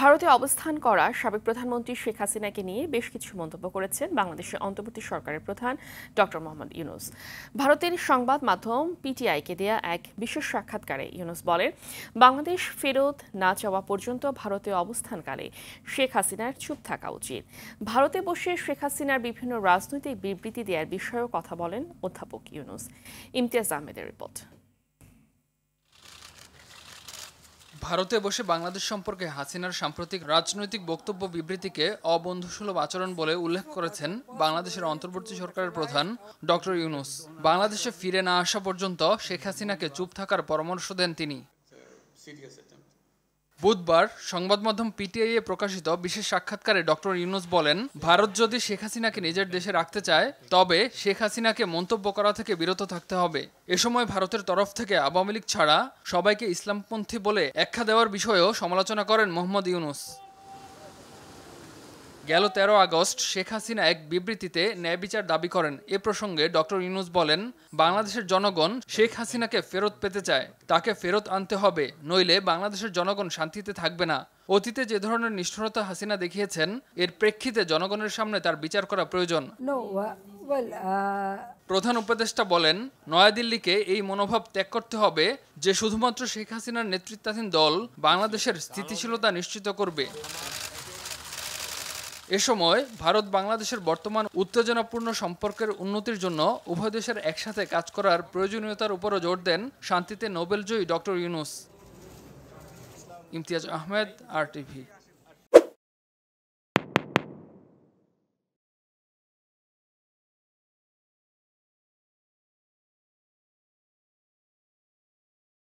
ভারতে অবস্থান করা সাবেক প্রধানমন্ত্রী শেখ হাসিনাকে নিয়ে বেশ কিছু মন্তব্য করেছেন বাংলাদেশের অন্তর্বর্তী সরকারের প্রধান ড মোহাম্মদ ইউনুস ভারতের সংবাদ মাধ্যম পিটিআইকে দেয়া এক বিশেষ সাক্ষাৎকারে ইউনুস বলেন বাংলাদেশ ফেরত না চাওয়া পর্যন্ত ভারতে অবস্থানকালে শেখ হাসিনার চুপ থাকা উচিত ভারতে বসে শেখ হাসিনার বিভিন্ন রাজনৈতিক বিবৃতি দেওয়ার বিষয়েও কথা বলেন অধ্যাপক ইউনুস ইমতিয়াজ আহমেদের রিপোর্ট ভারতে বসে বাংলাদেশ সম্পর্কে হাসিনার সাম্প্রতিক রাজনৈতিক বক্তব্য বিবৃতিকে অবন্ধুসুলভ আচরণ বলে উল্লেখ করেছেন বাংলাদেশের অন্তর্বর্তী সরকারের প্রধান ডক্টর ইউনুস বাংলাদেশে ফিরে না আসা পর্যন্ত শেখ হাসিনাকে চুপ থাকার পরামর্শ দেন তিনি বুধবার সংবাদ মাধ্যম পিটিআই এ প্রকাশিত বিশেষ সাক্ষাৎকারে ডক্টর ইউনুস বলেন ভারত যদি শেখ হাসিনাকে নিজের দেশে রাখতে চায় তবে শেখ হাসিনাকে মন্তব্য করা থেকে বিরত থাকতে হবে এ সময় ভারতের তরফ থেকে আওয়ামী লীগ ছাড়া সবাইকে ইসলামপন্থী বলে একখা দেওয়ার বিষয়েও সমালোচনা করেন মোহাম্মদ ইউনুস গেল তেরো আগস্ট শেখ হাসিনা এক বিবৃতিতে ন্যায় বিচার দাবি করেন এ প্রসঙ্গে ডক্টর ইউনুস বলেন বাংলাদেশের জনগণ শেখ হাসিনাকে ফেরত পেতে চায় তাকে ফেরত আনতে হবে নইলে বাংলাদেশের জনগণ শান্তিতে থাকবে না অতীতে যে ধরনের নিষ্ঠুরতা হাসিনা দেখিয়েছেন এর প্রেক্ষিতে জনগণের সামনে তার বিচার করা প্রয়োজন uh, প্রধান উপদেষ্টা বলেন নয়াদিল্লিকে এই মনোভাব ত্যাগ করতে হবে যে শুধুমাত্র শেখ হাসিনার নেতৃত্বাধীন দল বাংলাদেশের স্থিতিশীলতা নিশ্চিত করবে এ সময় ভারত বাংলাদেশের বর্তমান উত্তেজনাপূর্ণ সম্পর্কের উন্নতির জন্য উভয় দেশের একসাথে কাজ করার প্রয়োজনীয়তার উপরও জোর দেন শান্তিতে নোবেলজয়ী ডক্টর ইউনুস ইমতিয়াজ আহমেদ আর টিভি